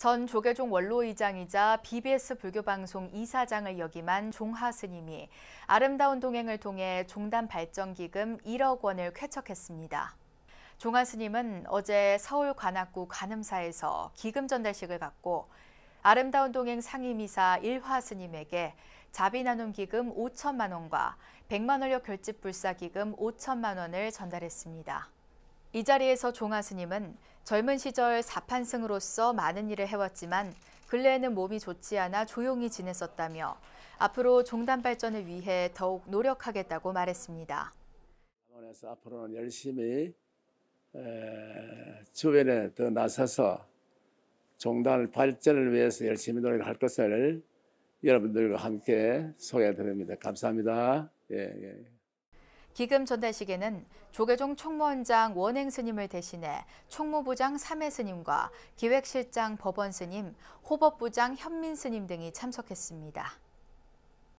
전 조계종 원로의장이자 BBS 불교방송 이사장을 역임한 종하 스님이 아름다운 동행을 통해 종단 발전기금 1억 원을 쾌척했습니다. 종하 스님은 어제 서울 관악구 관음사에서 기금 전달식을 갖고 아름다운 동행 상임이사 일화 스님에게 자비 나눔 기금 5천만 원과 100만 원력 결집 불사 기금 5천만 원을 전달했습니다. 이 자리에서 종아 스님은 젊은 시절 사판승으로서 많은 일을 해왔지만 근래에는 몸이 좋지 않아 조용히 지냈었다며 앞으로 종단 발전을 위해 더욱 노력하겠다고 말했습니다. 그래서 앞으로는 열심히 주변에 더 나서서 종단 발전을 위해서 열심히 노력할 것을 여러분들과 함께 소개드립니다. 감사합니다. 예, 예. 기금 전달식에는 조계종 총무원장 원행 스님을 대신해 총무부장 삼회 스님과 기획실장 법원 스님, 호법부장 현민 스님 등이 참석했습니다.